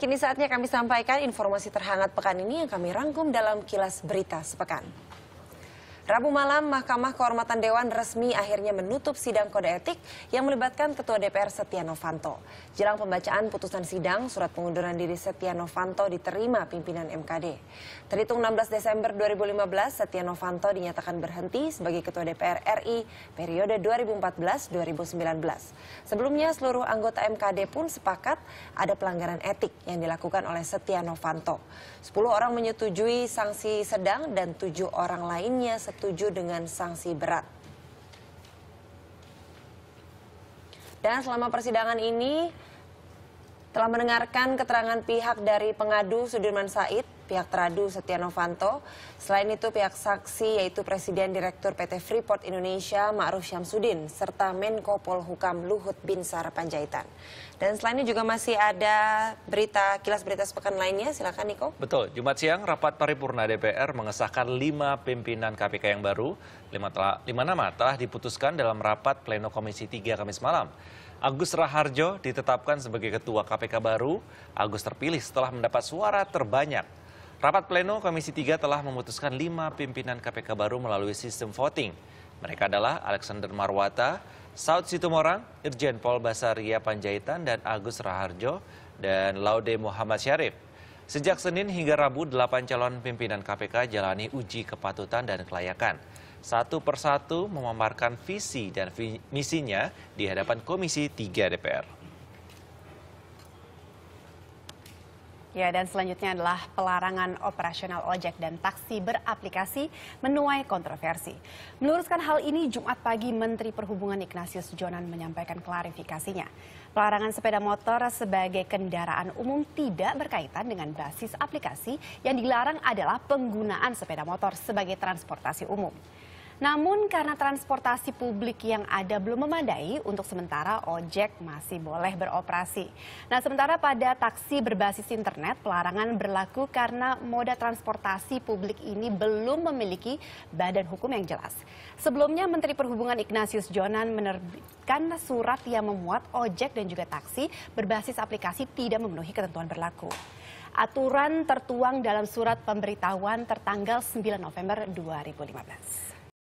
Kini saatnya kami sampaikan informasi terhangat pekan ini yang kami rangkum dalam kilas berita sepekan. Rabu malam, Mahkamah Kehormatan Dewan resmi akhirnya menutup sidang kode etik yang melibatkan Ketua DPR Setia Novanto. Jelang pembacaan putusan sidang, surat pengunduran diri Setia Novanto diterima pimpinan MKD. Terhitung 16 Desember 2015, Setia Novanto dinyatakan berhenti sebagai Ketua DPR RI periode 2014-2019. Sebelumnya, seluruh anggota MKD pun sepakat ada pelanggaran etik yang dilakukan oleh Setia Novanto. 10 orang menyetujui sanksi sedang dan 7 orang lainnya setuju dengan sanksi berat. Dan selama persidangan ini, telah mendengarkan keterangan pihak dari pengadu Sudirman Said, pihak teradu Setia Novanto. Selain itu pihak saksi yaitu Presiden Direktur PT Freeport Indonesia Ma'ruf Syamsuddin serta Menko Polhukam Luhut Binsar Panjaitan. Dan selain ini juga masih ada berita kilas berita sepekan lainnya. Silakan Niko. Betul, Jumat siang rapat paripurna DPR mengesahkan lima pimpinan KPK yang baru. Lima, telah, lima nama telah diputuskan dalam rapat Pleno Komisi 3 Kamis malam. Agus Raharjo ditetapkan sebagai ketua KPK baru. Agus terpilih setelah mendapat suara terbanyak. Rapat pleno Komisi 3 telah memutuskan lima pimpinan KPK baru melalui sistem voting. Mereka adalah Alexander Marwata, Saud Situmorang, Irjen Pol Basaria Panjaitan, dan Agus Raharjo, dan Laude Muhammad Syarif. Sejak Senin hingga Rabu, delapan calon pimpinan KPK jalani uji kepatutan dan kelayakan satu persatu memaparkan visi dan misinya di hadapan Komisi 3 DPR. Ya, dan selanjutnya adalah pelarangan operasional ojek dan taksi beraplikasi menuai kontroversi. Meluruskan hal ini, Jumat pagi Menteri Perhubungan Ignatius Jonan menyampaikan klarifikasinya. Pelarangan sepeda motor sebagai kendaraan umum tidak berkaitan dengan basis aplikasi yang dilarang adalah penggunaan sepeda motor sebagai transportasi umum. Namun karena transportasi publik yang ada belum memadai, untuk sementara ojek masih boleh beroperasi. Nah sementara pada taksi berbasis internet, pelarangan berlaku karena moda transportasi publik ini belum memiliki badan hukum yang jelas. Sebelumnya Menteri Perhubungan Ignatius Jonan menerbitkan surat yang memuat ojek dan juga taksi berbasis aplikasi tidak memenuhi ketentuan berlaku. Aturan tertuang dalam surat pemberitahuan tertanggal 9 November 2015.